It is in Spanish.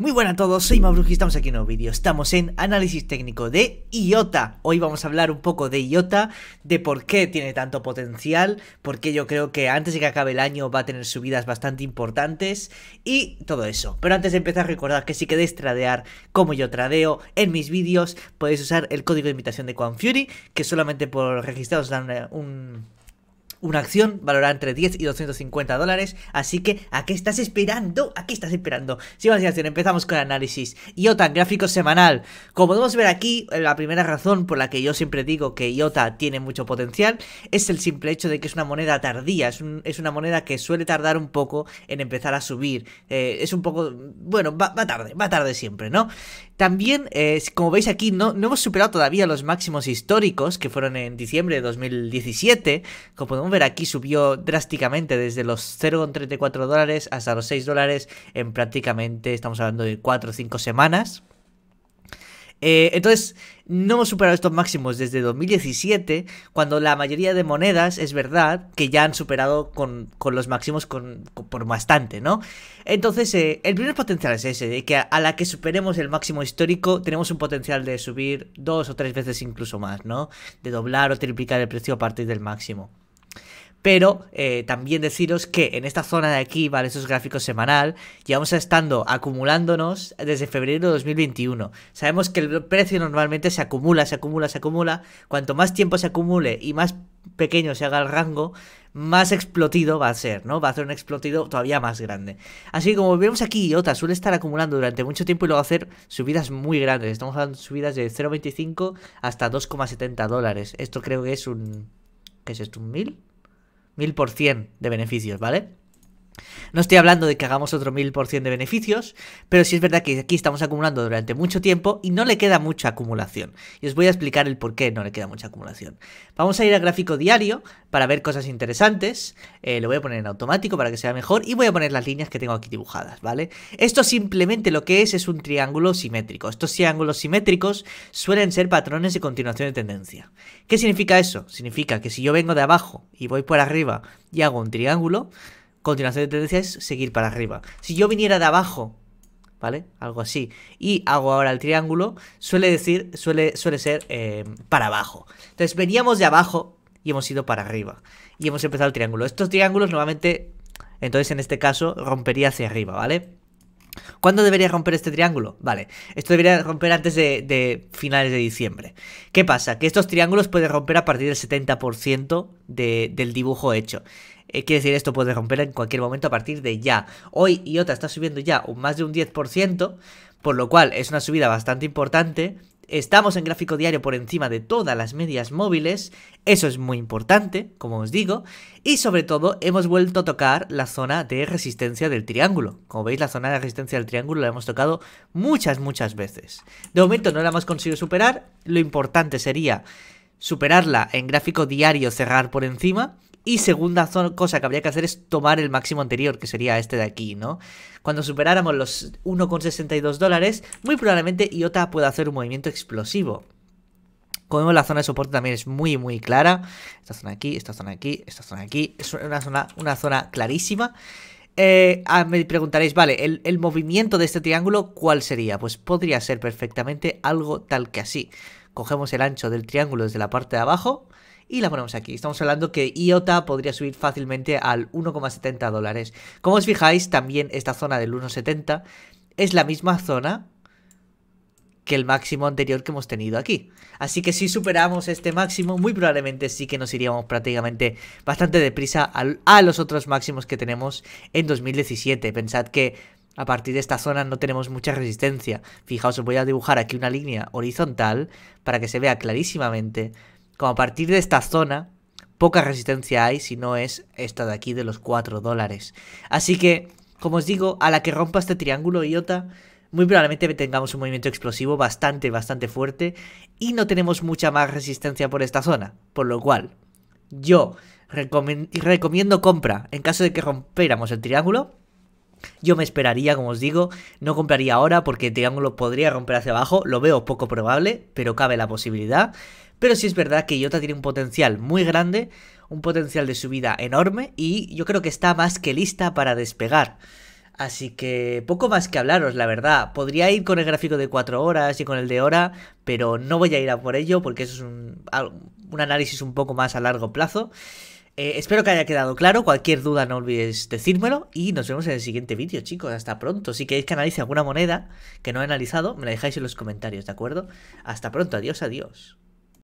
Muy buenas a todos, soy Mabruji, estamos aquí en un nuevo vídeo, estamos en análisis técnico de IOTA Hoy vamos a hablar un poco de IOTA, de por qué tiene tanto potencial Porque yo creo que antes de que acabe el año va a tener subidas bastante importantes Y todo eso, pero antes de empezar recordad que si queréis tradear como yo tradeo en mis vídeos Podéis usar el código de invitación de Quan Que solamente por registraros dan eh, un una acción valorada entre 10 y 250 dólares. Así que, ¿a qué estás esperando? ¿A qué estás esperando? Sin más empezamos con el análisis. IOTA gráfico semanal. Como podemos ver aquí, eh, la primera razón por la que yo siempre digo que IOTA tiene mucho potencial es el simple hecho de que es una moneda tardía. Es, una moneda que suele tardar un poco en empezar a subir. Eh, es un poco, bueno, va, tarde, va tarde siempre, ¿no? También, eh, como veis aquí, no, no hemos superado todavía los máximos históricos que fueron en diciembre de 2017. Como podemos aquí subió drásticamente desde los 0,34 dólares hasta los 6 dólares en prácticamente, estamos hablando de 4 o 5 semanas. Eh, entonces, no hemos superado estos máximos desde 2017, cuando la mayoría de monedas, es verdad, que ya han superado con, los máximos por bastante, ¿no? Entonces, eh, el primer potencial es ese, de que a, la que superemos el máximo histórico, tenemos un potencial de subir dos o tres veces incluso más, ¿no? De doblar o triplicar el precio a partir del máximo. Pero eh, también deciros que en esta zona de aquí, ¿vale? esos gráficos semanal, llevamos estando acumulándonos desde febrero de 2021. Sabemos que el precio normalmente se acumula, se acumula, se acumula. Cuanto más tiempo se acumule y más pequeño se haga el rango, más explotido va a ser, ¿no? Va a ser un explotido todavía más grande. Así que como vemos aquí, IOTA suele estar acumulando durante mucho tiempo y luego hacer subidas muy grandes. Estamos hablando de subidas de 0,25 hasta 2,70 dólares. Esto creo que es un ¿Qué es esto? ¿Un mil? Mil por cien de beneficios, ¿vale? No estoy hablando de que hagamos otro 1000% de beneficios, pero sí es verdad que aquí estamos acumulando durante mucho tiempo y no le queda mucha acumulación. Y os voy a explicar el por qué no le queda mucha acumulación. Vamos a ir al gráfico diario para ver cosas interesantes. Eh, lo voy a poner en automático para que sea mejor y voy a poner las líneas que tengo aquí dibujadas, ¿vale? Esto simplemente lo que es es un triángulo simétrico. Estos triángulos simétricos suelen ser patrones de continuación de tendencia. ¿Qué significa eso? Significa que si yo vengo de abajo y voy por arriba y hago un triángulo, continuación de tendencia seguir para arriba. Si yo viniera de abajo, ¿vale? Algo así. Y hago ahora el triángulo, suele decir, suele, suele ser eh, para abajo. Entonces veníamos de abajo y hemos ido para arriba. Y hemos empezado el triángulo. Estos triángulos normalmente, entonces en este caso, rompería hacia arriba, ¿vale? ¿Cuándo debería romper este triángulo? Vale, esto debería romper antes de, finales de diciembre. ¿Qué pasa? Que estos triángulos pueden romper a partir del 70% del dibujo hecho. Eh, quiere decir, esto puede romper en cualquier momento a partir de ya. Hoy IOTA está subiendo ya un, más de un 10%, por lo cual es una subida bastante importante estamos en gráfico diario por encima de todas las medias móviles, eso es muy importante, como os digo, y sobre todo hemos vuelto a tocar la zona de resistencia del triángulo. Como veis, la zona de resistencia del triángulo la hemos tocado muchas, muchas veces. De momento no la hemos conseguido superar, lo importante sería superarla en gráfico diario, cerrar por encima. Y segunda cosa que habría que hacer es tomar el máximo anterior, que sería este de aquí, ¿no? Cuando superáramos los 1,62 dólares, muy probablemente IOTA pueda hacer un movimiento explosivo. Como vemos, la zona de soporte también es muy, muy clara. Esta zona aquí, esta zona aquí, esta zona aquí. Es una zona, una zona clarísima. Eh, ah, me preguntaréis, vale, el movimiento de este triángulo, ¿cuál sería? Pues podría ser perfectamente algo tal que así cogemos el ancho del triángulo desde la parte de abajo y la ponemos aquí. Estamos hablando que IOTA podría subir fácilmente al 1,70 dólares. Como os fijáis, también esta zona del 1,70 es la misma zona que el máximo anterior que hemos tenido aquí. Así que si superamos este máximo, muy probablemente sí que nos iríamos prácticamente bastante deprisa a, a los otros máximos que tenemos en 2017. Pensad que a partir de esta zona no tenemos mucha resistencia. Fijaos, os voy a dibujar aquí una línea horizontal para que se vea clarísimamente como a partir de esta zona poca resistencia hay si no es esta de aquí de los 4 dólares. Así que, como os digo, a la que rompa este triángulo iota, muy probablemente tengamos un movimiento explosivo bastante, bastante fuerte y no tenemos mucha más resistencia por esta zona. Por lo cual, yo recomiendo compra en caso de que rompiéramos el triángulo yo me esperaría, como os digo, no compraría ahora porque Triángulo podría romper hacia abajo, lo veo poco probable, pero cabe la posibilidad. Pero sí es verdad que Iota tiene un potencial muy grande, un potencial de subida enorme y yo creo que está más que lista para despegar. Así que poco más que hablaros, la verdad. Podría ir con el gráfico de 4 horas y con el de hora, pero no voy a ir a por ello porque eso es un, un análisis un poco más a largo plazo. Eh, espero que haya quedado claro. Cualquier duda no olvides decírmelo. Y nos vemos en el siguiente vídeo, chicos. Hasta pronto. Si queréis que analice alguna moneda que no he analizado, me la dejáis en los comentarios, ¿de acuerdo? Hasta pronto. Adiós, adiós.